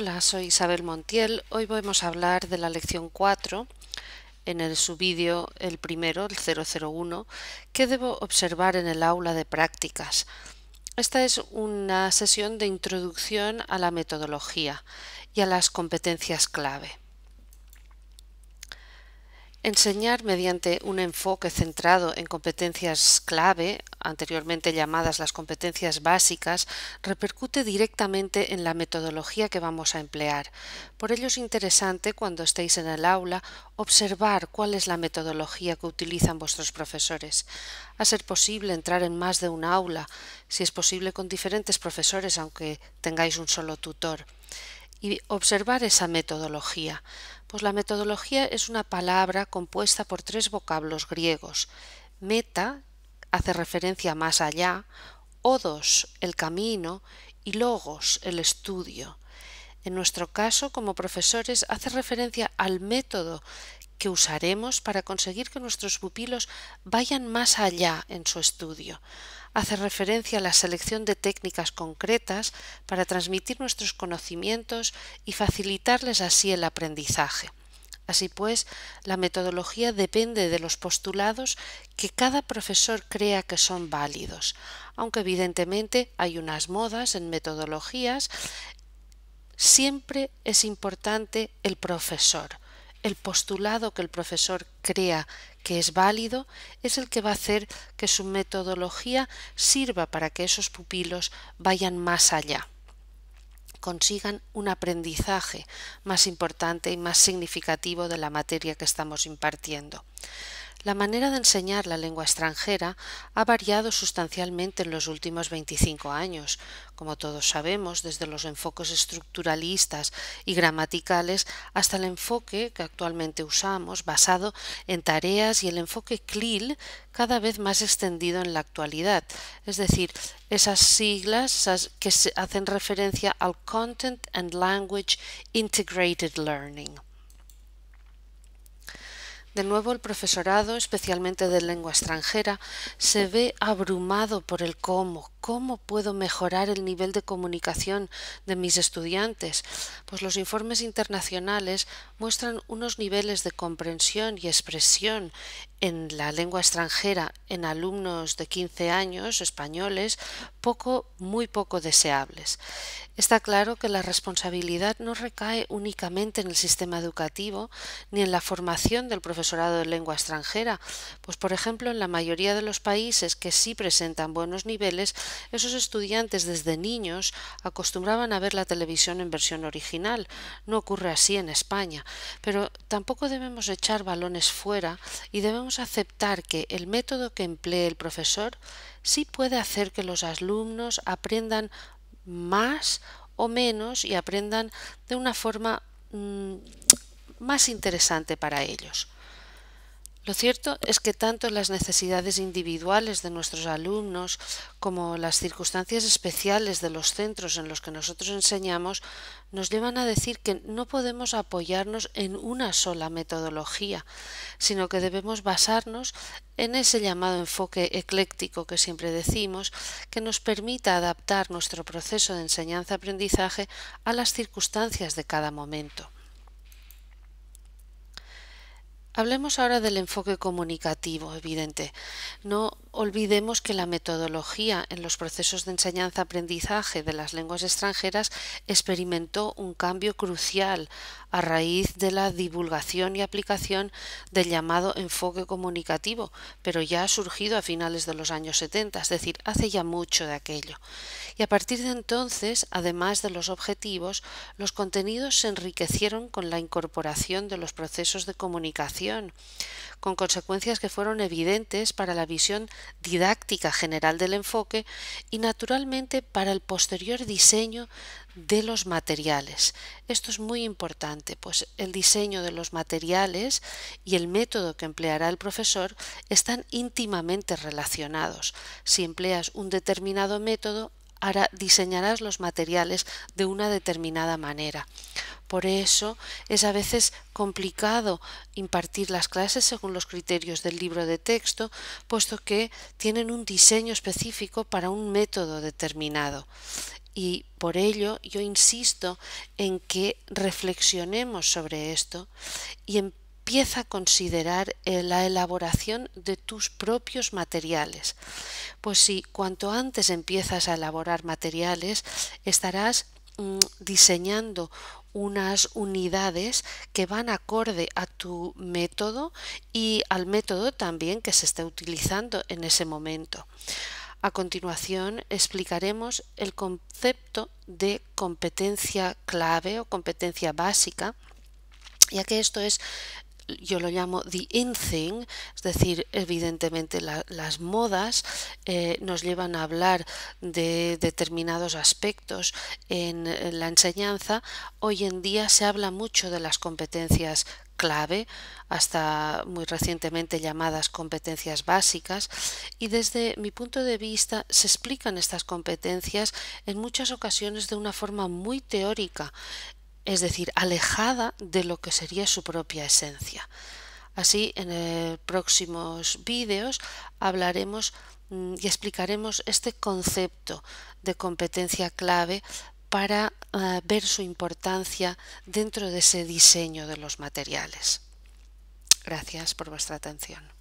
Hola, soy Isabel Montiel. Hoy vamos a hablar de la lección 4 en el subvídeo el primero, el 001, que debo observar en el aula de prácticas. Esta es una sesión de introducción a la metodología y a las competencias clave. Enseñar mediante un enfoque centrado en competencias clave, anteriormente llamadas las competencias básicas, repercute directamente en la metodología que vamos a emplear. Por ello es interesante, cuando estéis en el aula, observar cuál es la metodología que utilizan vuestros profesores. A ser posible, entrar en más de un aula, si es posible con diferentes profesores, aunque tengáis un solo tutor y observar esa metodología. Pues la metodología es una palabra compuesta por tres vocablos griegos. Meta hace referencia más allá, odos el camino y logos el estudio. En nuestro caso, como profesores, hace referencia al método que usaremos para conseguir que nuestros pupilos vayan más allá en su estudio. Hace referencia a la selección de técnicas concretas para transmitir nuestros conocimientos y facilitarles así el aprendizaje. Así pues, la metodología depende de los postulados que cada profesor crea que son válidos, aunque evidentemente hay unas modas en metodologías, siempre es importante el profesor, el postulado que el profesor crea que es válido es el que va a hacer que su metodología sirva para que esos pupilos vayan más allá, consigan un aprendizaje más importante y más significativo de la materia que estamos impartiendo. La manera de enseñar la lengua extranjera ha variado sustancialmente en los últimos 25 años, como todos sabemos, desde los enfoques estructuralistas y gramaticales hasta el enfoque que actualmente usamos, basado en tareas y el enfoque CLIL, cada vez más extendido en la actualidad, es decir, esas siglas que hacen referencia al Content and Language Integrated Learning. De nuevo el profesorado, especialmente de lengua extranjera, se ve abrumado por el cómo. ¿Cómo puedo mejorar el nivel de comunicación de mis estudiantes? Pues los informes internacionales muestran unos niveles de comprensión y expresión en la lengua extranjera en alumnos de 15 años españoles poco, muy poco deseables. Está claro que la responsabilidad no recae únicamente en el sistema educativo ni en la formación del profesorado de lengua extranjera, pues por ejemplo en la mayoría de los países que sí presentan buenos niveles, esos estudiantes desde niños acostumbraban a ver la televisión en versión original. No ocurre así en España, pero tampoco debemos echar balones fuera y debemos aceptar que el método que emplee el profesor sí puede hacer que los alumnos aprendan más o menos y aprendan de una forma mm, más interesante para ellos. Lo cierto es que tanto las necesidades individuales de nuestros alumnos como las circunstancias especiales de los centros en los que nosotros enseñamos nos llevan a decir que no podemos apoyarnos en una sola metodología, sino que debemos basarnos en ese llamado enfoque ecléctico que siempre decimos, que nos permita adaptar nuestro proceso de enseñanza-aprendizaje a las circunstancias de cada momento. Hablemos ahora del enfoque comunicativo, evidente. No olvidemos que la metodología en los procesos de enseñanza-aprendizaje de las lenguas extranjeras experimentó un cambio crucial a raíz de la divulgación y aplicación del llamado enfoque comunicativo, pero ya ha surgido a finales de los años 70, es decir, hace ya mucho de aquello. Y a partir de entonces, además de los objetivos, los contenidos se enriquecieron con la incorporación de los procesos de comunicación, con consecuencias que fueron evidentes para la visión didáctica general del enfoque y naturalmente para el posterior diseño de los materiales. Esto es muy importante, pues el diseño de los materiales y el método que empleará el profesor están íntimamente relacionados. Si empleas un determinado método, diseñarás los materiales de una determinada manera. Por eso es a veces complicado impartir las clases según los criterios del libro de texto, puesto que tienen un diseño específico para un método determinado. Y por ello yo insisto en que reflexionemos sobre esto y empieza a considerar eh, la elaboración de tus propios materiales. Pues si cuanto antes empiezas a elaborar materiales, estarás mm, diseñando unas unidades que van acorde a tu método y al método también que se está utilizando en ese momento. A continuación explicaremos el concepto de competencia clave o competencia básica, ya que esto es yo lo llamo the in thing, es decir, evidentemente las modas eh, nos llevan a hablar de determinados aspectos en la enseñanza. Hoy en día se habla mucho de las competencias clave, hasta muy recientemente llamadas competencias básicas, y desde mi punto de vista se explican estas competencias en muchas ocasiones de una forma muy teórica, es decir, alejada de lo que sería su propia esencia. Así, en eh, próximos vídeos hablaremos mm, y explicaremos este concepto de competencia clave para eh, ver su importancia dentro de ese diseño de los materiales. Gracias por vuestra atención.